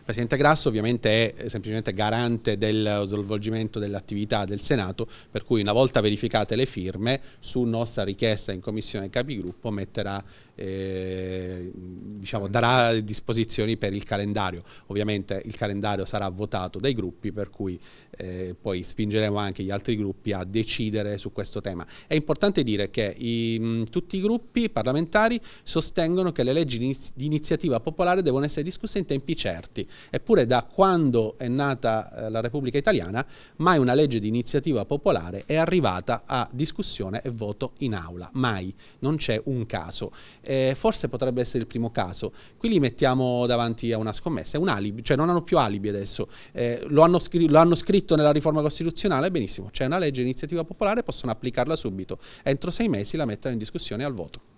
Il Presidente Grasso ovviamente è eh, semplicemente garante del svolgimento dell'attività del Senato, per cui una volta verificate le firme, su nostra richiesta in Commissione Capigruppo metterà eh, diciamo, darà disposizioni per il calendario. Ovviamente il calendario sarà votato dai gruppi, per cui eh, poi spingeremo anche gli altri gruppi a decidere su questo tema. È importante dire che i, mm, tutti i gruppi parlamentari sostengono che le leggi di iniziativa popolare devono essere discusse in tempi certi, eppure da quando è nata eh, la Repubblica Italiana mai una legge di iniziativa popolare è arrivata a discussione e voto in aula, mai, non c'è un caso. Eh, forse potrebbe essere il primo caso caso. Qui li mettiamo davanti a una scommessa, è un alibi, cioè non hanno più alibi adesso. Eh, lo, hanno scr- lo, hanno scritto nella riforma costituzionale, benissimo, c'è una legge iniziativa popolare, possono applicarla subito. Entro sei mesi la mettono in discussione al voto.